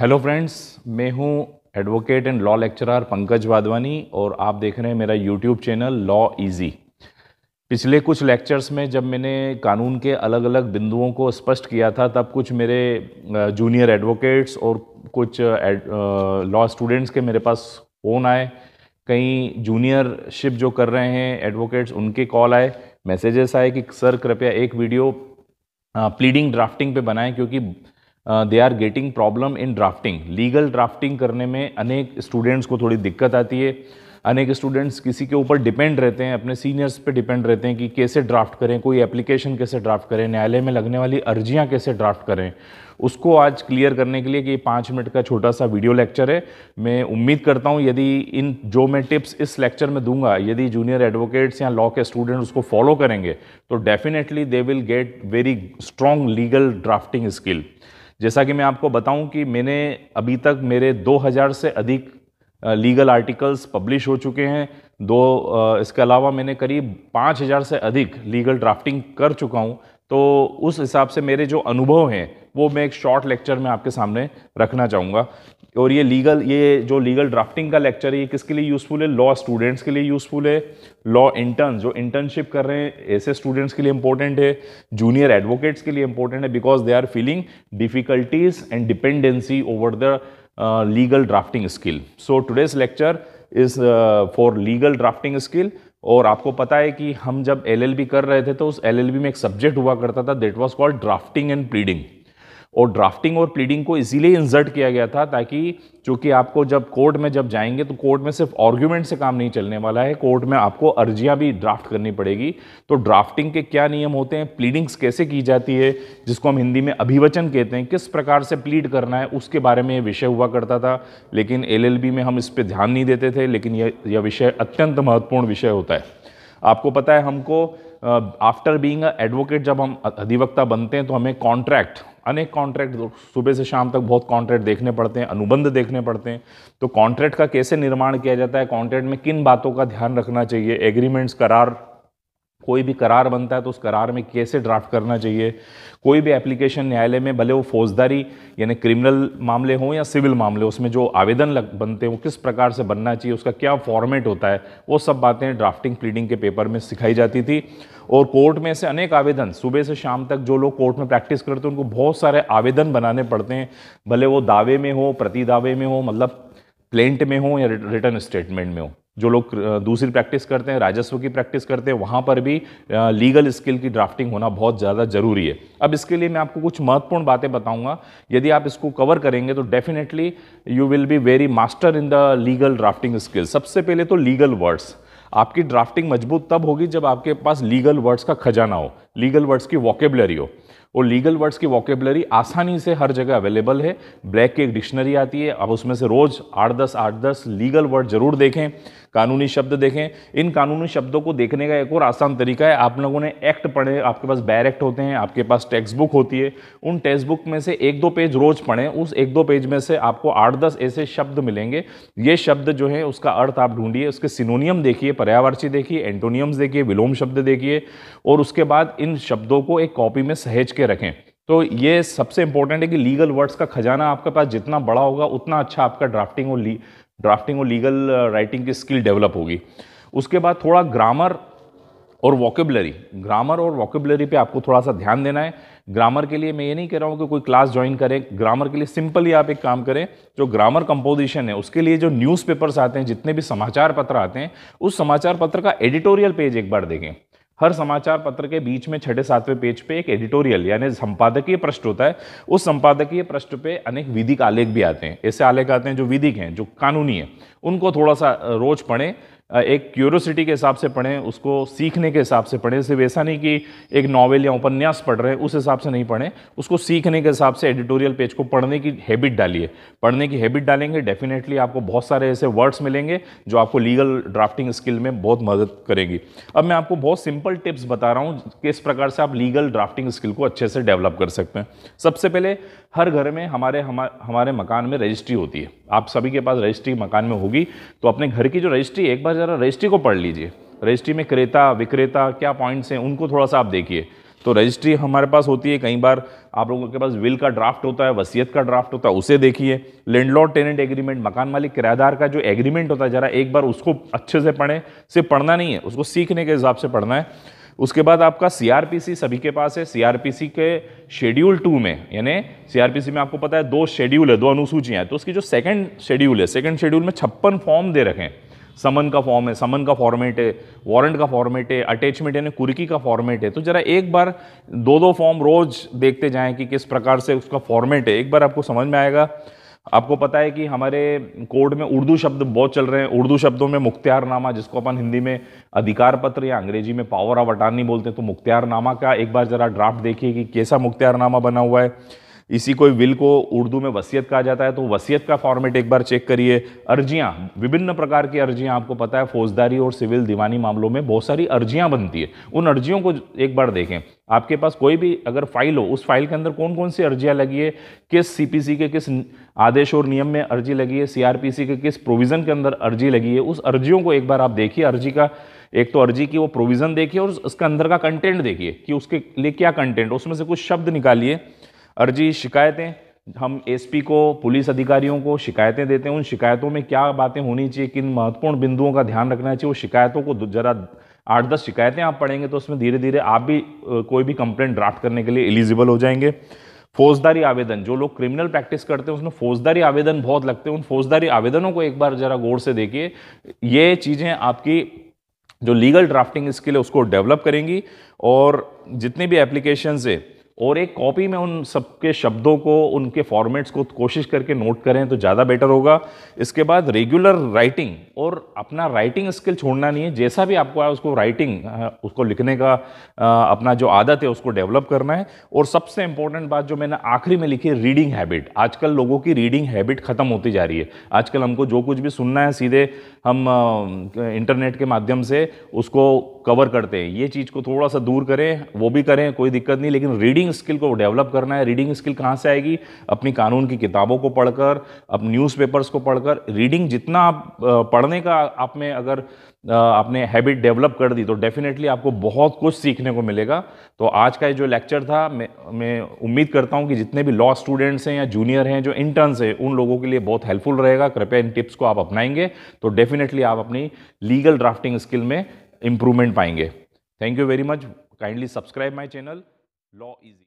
hello friends मैं हूं advocate and law lecturer Pankaj Wadhwani और आप देख रहे हैं मेरा यूट्यूब चैनल लॉ इजी पिछले कुछ लेक्चर्स में जब मैंने कानून के अलग अलग बिंदुओं को स्पष्ट किया था तब कुछ मेरे जूनियर एडवोकेट्स और कुछ लॉ स्टूडेंट्स के मेरे पास फ़ोन आए कई जूनियरशिप जो कर रहे हैं एडवोकेट्स उनके कॉल आए मैसेजेस आए कि सर कृपया एक वीडियो प्लीडिंग ड्राफ्टिंग पे बनाएं क्योंकि they are getting problem in drafting legal drafting करने में अनेक स्टूडेंट्स को थोड़ी दिक्कत आती है अनेक स्टूडेंट्स किसी के ऊपर डिपेंड रहते हैं अपने सीनियर्स पे डिपेंड रहते हैं कि कैसे ड्राफ्ट करें कोई एप्लीकेशन कैसे ड्राफ्ट करें न्यायालय में लगने वाली अर्जियां कैसे ड्राफ्ट करें उसको आज क्लियर करने के लिए कि ये पाँच मिनट का छोटा सा वीडियो लेक्चर है मैं उम्मीद करता हूँ यदि इन जो मैं टिप्स इस लेक्चर में दूंगा यदि जूनियर एडवोकेट्स या लॉ के स्टूडेंट उसको फॉलो करेंगे तो definitely they will get very strong legal drafting skill जैसा कि मैं आपको बताऊं कि मैंने अभी तक मेरे 2000 से अधिक लीगल आर्टिकल्स पब्लिश हो चुके हैं दो इसके अलावा मैंने करीब 5000 से अधिक लीगल ड्राफ्टिंग कर चुका हूं तो उस हिसाब से मेरे जो अनुभव हैं वो मैं एक शॉर्ट लेक्चर में आपके सामने रखना चाहूँगा और ये लीगल ये जो लीगल ड्राफ्टिंग का लेक्चर है ये किसके लिए यूज़फुल है लॉ स्टूडेंट्स के लिए यूज़फुल है लॉ इंटर्न जो इंटर्नशिप कर रहे हैं ऐसे स्टूडेंट्स के लिए इंपॉर्टेंट है जूनियर एडवोकेट्स के लिए इंपॉर्टेंट है because they are feeling difficulties and dependency over the legal drafting skill so today's lecture is for legal drafting skill और आपको पता है कि हम जब एल कर रहे थे तो उस एल में एक सब्जेक्ट हुआ करता था that was called drafting and pleading और ड्राफ्टिंग और प्लीडिंग को इसीलिए इंसर्ट किया गया था ताकि चूँकि आपको जब कोर्ट में जब जाएंगे तो कोर्ट में सिर्फ आर्ग्यूमेंट से काम नहीं चलने वाला है कोर्ट में आपको अर्जियाँ भी ड्राफ्ट करनी पड़ेगी तो ड्राफ्टिंग के क्या नियम होते हैं प्लीडिंग्स कैसे की जाती है जिसको हम हिंदी में अभिवचन कहते हैं किस प्रकार से प्लीड करना है उसके बारे में यह विषय हुआ करता था लेकिन एल में हम इस पर ध्यान नहीं देते थे लेकिन यह यह विषय अत्यंत महत्वपूर्ण विषय होता है आपको पता है हमको आफ्टर बीइंग एडवोकेट जब हम अधिवक्ता बनते हैं तो हमें कॉन्ट्रैक्ट अनेक कॉन्ट्रैक्ट सुबह से शाम तक बहुत कॉन्ट्रैक्ट देखने पड़ते हैं अनुबंध देखने पड़ते हैं तो कॉन्ट्रैक्ट का कैसे निर्माण किया जाता है कॉन्ट्रैक्ट में किन बातों का ध्यान रखना चाहिए एग्रीमेंट्स करार कोई भी करार बनता है तो उस करार में कैसे ड्राफ्ट करना चाहिए कोई भी एप्लीकेशन न्यायालय में भले वो फौजदारी यानी क्रिमिनल मामले हों या सिविल मामले उसमें जो आवेदन लग बनते हैं वो किस प्रकार से बनना चाहिए उसका क्या फॉर्मेट होता है वो सब बातें ड्राफ्टिंग प्लीडिंग के पेपर में सिखाई जाती थी और कोर्ट में से अनेक आवेदन सुबह से शाम तक जो लोग कोर्ट में प्रैक्टिस करते हैं उनको बहुत सारे आवेदन बनाने पड़ते हैं भले वो दावे में हो प्रति दावे में हो मतलब प्लेंट में हो या रिटर्न स्टेटमेंट में हो जो लोग दूसरी प्रैक्टिस करते हैं राजस्व की प्रैक्टिस करते हैं वहाँ पर भी लीगल स्किल की ड्राफ्टिंग होना बहुत ज़्यादा ज़रूरी है अब इसके लिए मैं आपको कुछ महत्वपूर्ण बातें बताऊंगा यदि आप इसको कवर करेंगे तो definitely you will be very master in the legal drafting skill सबसे पहले तो लीगल वर्ड्स आपकी ड्राफ्टिंग मजबूत तब होगी जब आपके पास लीगल वर्ड्स का खजाना हो लीगल वर्ड्स की वॉकेबलरी हो और लीगल वर्ड्स की वॉकेबलरी आसानी से हर जगह अवेलेबल है ब्लैक की एक डिक्शनरी आती है अब उसमें से रोज़ आठ दस आठ दस लीगल वर्ड ज़रूर देखें कानूनी शब्द देखें इन कानूनी शब्दों को देखने का एक और आसान तरीका है आप लोगों ने एक्ट पढ़े आपके पास बैर एक्ट होते हैं आपके पास टेक्स्ट बुक होती है उन टेक्स्ट बुक में से एक दो पेज रोज़ पढ़ें उस एक दो पेज में से आपको आठ दस ऐसे शब्द मिलेंगे ये शब्द जो है उसका अर्थ आप ढूंढिए उसके सिनोनियम देखिए पर्यावरची देखिए एंटोनियम्स देखिए विलोम शब्द देखिए और उसके बाद इन शब्दों को एक कॉपी में सहेज के के रखें तो ये सबसे इंपॉर्टेंट है कि लीगल वर्ड्स का खजाना आपके पास जितना बड़ा होगा उतना अच्छा आपका ड्राफ्टिंग और ड्राफ्टिंग और लीगल राइटिंग uh, की स्किल डेवलप होगी उसके बाद थोड़ा ग्रामर और वॉकेबलरी ग्रामर और वॉकेबलरी पे आपको थोड़ा सा ध्यान देना है ग्रामर के लिए मैं ये नहीं कह रहा हूँ कि कोई क्लास ज्वाइन करें ग्रामर के लिए सिंपली आप एक काम करें जो ग्रामर कंपोजिशन है उसके लिए जो न्यूज़पेपर्स आते हैं जितने भी समाचार पत्र आते हैं उस समाचार पत्र का एडिटोरियल पेज एक बार देखें हर समाचार पत्र के बीच में छठे सातवें पेज पे एक एडिटोरियल यानी संपादकीय पृष्ठ होता है उस संपादकीय पृष्ठ पे अनेक विधिक आलेख भी आते हैं ऐसे आलेख आते हैं जो विधिक हैं जो कानूनी हैं उनको थोड़ा सा रोज पढ़ें एक क्यूरोसिटी के हिसाब से पढ़ें उसको सीखने के हिसाब से पढ़ें सिर्फ ऐसा नहीं कि एक नावल या उपन्यास पढ़ रहे हैं उस हिसाब से नहीं पढ़ें उसको सीखने के हिसाब से एडिटोरियल पेज को पढ़ने की हैबिट डालिए पढ़ने की हैबिट डालेंगे डेफिनेटली आपको बहुत सारे ऐसे वर्ड्स मिलेंगे जो आपको लीगल ड्राफ्टिंग स्किल में बहुत मदद करेंगी अब मैं आपको बहुत सिंपल टिप्स बता रहा हूँ किस प्रकार से आप लीगल ड्राफ्टिंग स्किल को अच्छे से डेवलप कर सकते हैं सबसे पहले हर घर में हमारे हमारे मकान में रजिस्ट्री होती है आप सभी के पास रजिस्ट्री मकान में होगी तो अपने घर की जो रजिस्ट्री एक बार ज़रा रजिस्ट्री को पढ़ लीजिए रजिस्ट्री में क्रेता विक्रेता क्या पॉइंट्स हैं उनको थोड़ा सा आप देखिए तो रजिस्ट्री हमारे पास होती है कई बार आप लोगों के पास विल का ड्राफ्ट होता है वसीयत का ड्राफ्ट होता है उसे देखिए लैंडलॉर्ड टेनेंट एग्रीमेंट मकान मालिक किराएदार का जो एग्रीमेंट होता है ज़रा एक बार उसको अच्छे से पढ़ें सिर्फ पढ़ना नहीं है उसको सीखने के हिसाब से पढ़ना है उसके बाद आपका सीआरपीसी सभी के पास है सीआरपीसी के शेड्यूल टू में यानी सीआरपीसी में आपको पता है दो शेड्यूल है दो अनुसूचियाँ हैं तो उसकी जो सेकंड शेड्यूल है सेकंड शेड्यूल में छप्पन फॉर्म दे रखे हैं समन का फॉर्म है समन का फॉर्मेट है वारंट का फॉर्मेट है अटैचमेंट यानी कुर्की का फॉर्मेट है तो जरा एक बार दो दो फॉर्म रोज देखते जाएं कि किस प्रकार से उसका फॉर्मेट है एक बार आपको समझ में आएगा आपको पता है कि हमारे कोर्ट में उर्दू शब्द बहुत चल रहे हैं उर्दू शब्दों में मुख्तियारनामा जिसको अपन हिंदी में अधिकार पत्र या अंग्रेजी में पावर ऑफ अटारनी बोलते हैं तो मुख्तियारनामा का एक बार ज़रा ड्राफ्ट देखिए कि कैसा मुख्तियारनामा बना हुआ है इसी कोई विल को उर्दू में वसीयत कहा जाता है तो वसीयत का फॉर्मेट एक बार चेक करिए अर्जियाँ विभिन्न प्रकार की अर्जियाँ आपको पता है फौजदारी और सिविल दीवानी मामलों में बहुत सारी अर्जियाँ बनती है उन अर्जियों को एक बार देखें आपके पास कोई भी अगर फाइल हो उस फाइल के अंदर कौन कौन सी अर्जियाँ लगी है किस सीपीसी के किस आदेश और नियम में अर्जी लगी है सीआरपीसी के किस प्रोविज़न के अंदर अर्जी लगी है उस अर्जियों को एक बार आप देखिए अर्जी का एक तो अर्जी की वो प्रोविज़न देखिए और उसके अंदर का कंटेंट देखिए कि उसके लिए क्या कंटेंट उसमें से कुछ शब्द निकालिए अर्जी शिकायतें हम एसपी को पुलिस अधिकारियों को शिकायतें देते हैं उन शिकायतों में क्या बातें होनी चाहिए किन महत्वपूर्ण बिंदुओं का ध्यान रखना चाहिए वो शिकायतों को ज़रा आठ दस शिकायतें आप पढ़ेंगे तो उसमें धीरे धीरे आप भी कोई भी कंप्लेंट ड्राफ्ट करने के लिए एलिजिबल हो जाएंगे फौजदारी आवेदन जो लोग क्रिमिनल प्रैक्टिस करते हैं उसमें फौजदारी आवेदन बहुत लगते हैं उन फौजदारी आवेदनों को एक बार ज़रा गौर से देखिए ये चीज़ें आपकी जो लीगल ड्राफ्टिंग स्किल है उसको डेवलप करेंगी और जितनी भी एप्लीकेशन है और एक कॉपी में उन सबके शब्दों को उनके फॉर्मेट्स को कोशिश करके नोट करें तो ज़्यादा बेटर होगा इसके बाद रेगुलर राइटिंग और अपना राइटिंग स्किल छोड़ना नहीं है जैसा भी आपको आया उसको राइटिंग उसको लिखने का अपना जो आदत है उसको डेवलप करना है और सबसे इंपॉर्टेंट बात जो मैंने आखिरी में लिखी है रीडिंग हैबिट आजकल लोगों की रीडिंग हैबिट ख़त्म होती जा रही है आजकल हमको जो कुछ भी सुनना है सीधे हम इंटरनेट के माध्यम से उसको कवर करते हैं ये चीज़ को थोड़ा सा दूर करें वो भी करें कोई दिक्कत नहीं लेकिन रीडिंग रीडिंग स्किल को डेवलप करना है रीडिंग स्किल कहाँ से आएगी अपनी कानून की किताबों को पढ़कर अब न्यूज़पेपर्स को पढ़कर रीडिंग जितना आप पढ़ने का आप में अगर आपने हैबिट डेवलप कर दी तो डेफिनेटली आपको बहुत कुछ सीखने को मिलेगा तो आज का ये जो लेक्चर था मैं मैं उम्मीद करता हूँ कि जितने भी लॉ स्टूडेंट्स हैं या जूनियर हैं जो इंटर्न्स हैं उन लोगों के लिए बहुत हेल्पफुल रहेगा कृपया इन टिप्स को आप अपनाएंगे तो डेफिनेटली आप अपनी लीगल ड्राफ्टिंग स्किल में इम्प्रूवमेंट पाएंगे thank you very much kindly subscribe my channel law is